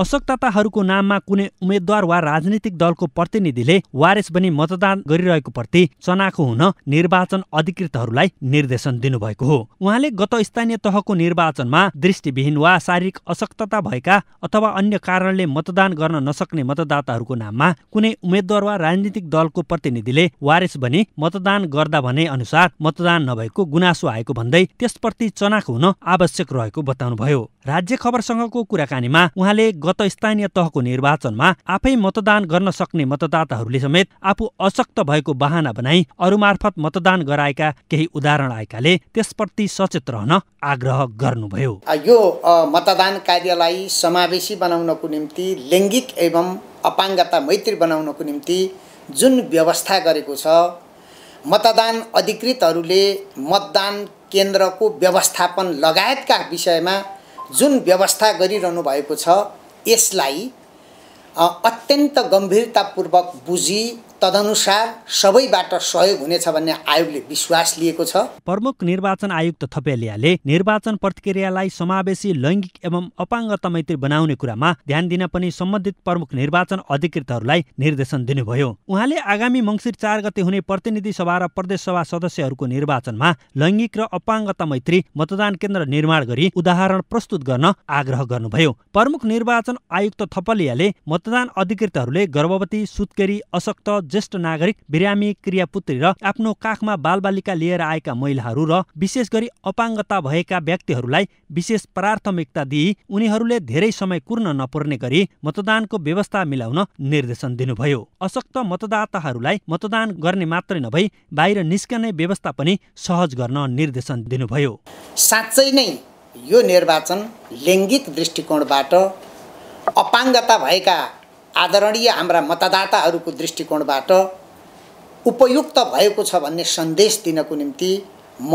अशक्तताहरूको नाममा कुनै उम्मेद्वार वा राजनीतिक दलको प्रतिनिधिले वारेस बनी मतदान गरिरहेको प्रति चनाखो हुन निर्वाचन अधिकृतहरूलाई निर्देशन दिनुभएको हो उहाँले गत स्थानीय तहको निर्वाचनमा दृष्टिविहीन वा शारीरिक अशक्तता भएका अथवा अन्य कारणले मतदान गर्न नसक्ने मतदाताहरूको नाममा कुनै उम्मेद्वार वा राजनीतिक दलको प्रतिनिधिले वारेस पनि मतदान गर्दा भने अनुसार मतदान नभएको गुनासो आएको भन्दै त्यसप्रति चनाखो हुन आवश्यक रहेको बताउनुभयो राज्य खबरसँगको कुराकानीमा उहाँले गत स्थानीय तहको निर्वाचनमा आफै मतदान गर्न सक्ने मतदाताहरूले समेत आफू अशक्त भएको बहाना बनाई अरू मार्फत मतदान गराएका केही उदाहरण आएकाले त्यसप्रति सचेत रहन आग्रह गर्नुभयो यो मतदान कार्यलाई समावेशी बनाउनको निम्ति लैङ्गिक एवं अपाङ्गता मैत्री बनाउनको निम्ति जुन व्यवस्था गरेको छ मतदान अधिकृतहरूले मतदान केन्द्रको व्यवस्थापन लगायतका विषयमा जुन व्यवस्था गरिरहनु भएको छ यसलाई अत्यन्त गम्भीरतापूर्वक बुझी तदनुसार सबैबाट सहयोग हुनेछ भन्ने आयोगले विश्वास लिएको छ प्रमुख निर्वाचन आयुक्त थपेलियाले निर्वाचन प्रतिक्रियालाई समावेशी लैङ्गिक एवं अपाङ्गता मैत्री बनाउने कुरामा ध्यान दिन पनि सम्बन्धित प्रमुख निर्वाचन अधिकृतहरूलाई निर्देशन दिनुभयो उहाँले आगामी मङ्सिर चार गते हुने प्रतिनिधि सभा र प्रदेश सभा सदस्यहरूको निर्वाचनमा लैङ्गिक र अपाङ्गता मैत्री मतदान केन्द्र निर्माण गरी उदाहरण प्रस्तुत गर्न आग्रह गर्नुभयो प्रमुख निर्वाचन आयुक्त थपलियाले मतदान अधिकृतहरूले गर्भवती सुत्केरी अशक्त ज्येष्ठ नागरिक बिरामी क्रियापुत्री र आफ्नो काखमा बालबालिका लिएर आएका महिलाहरू र विशेष गरी अपाङ्गता भएका व्यक्तिहरूलाई विशेष प्राथमिकता दिई उनीहरूले धेरै समय कुर्न नपर्ने गरी मतदानको व्यवस्था मिलाउन निर्देशन दिनुभयो अशक्त मतदाताहरूलाई मतदान गर्ने मात्रै नभई बाहिर निस्कने व्यवस्था पनि सहज गर्न निर्देशन दिनुभयो साँच्चै नै यो निर्वाचन लैङ्गिक दृष्टिकोणबाट अपाङ्गता भएका आदरणीय हाम्रा मतदाताहरूको दृष्टिकोणबाट उपयुक्त भएको छ भन्ने सन्देश दिनको निम्ति म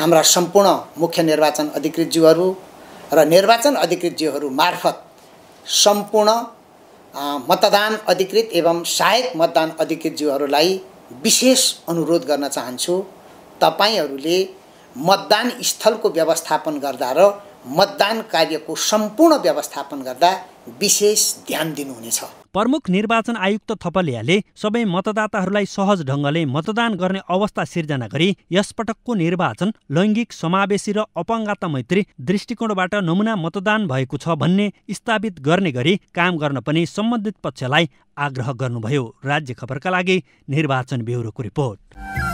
हाम्रा सम्पूर्ण मुख्य निर्वाचन अधिकृतज्यूहरू र निर्वाचन अधिकृतज्यूहरू मार्फत सम्पूर्ण मतदान अधिकृत एवं सहायक मतदान अधिकृतज्यूहरूलाई विशेष अनुरोध गर्न चाहन्छु तपाईँहरूले मतदान स्थलको व्यवस्थापन गर्दा र मतदान कार्यको सम्पूर्ण व्यवस्थापन गर्दा विशेष ध्यान दिनुहुनेछ प्रमुख निर्वाचन आयुक्त थपलियाले सबै मतदाताहरूलाई सहज ढङ्गले मतदान गर्ने अवस्था सिर्जना गरी यसपटकको निर्वाचन लैङ्गिक समावेशी र अपङ्गता मैत्री दृष्टिकोणबाट नमुना मतदान भएको छ भन्ने स्थापित गर्ने गरी काम गर्न पनि सम्बन्धित पक्षलाई आग्रह गर्नुभयो राज्य खबरका लागि निर्वाचन ब्युरोको रिपोर्ट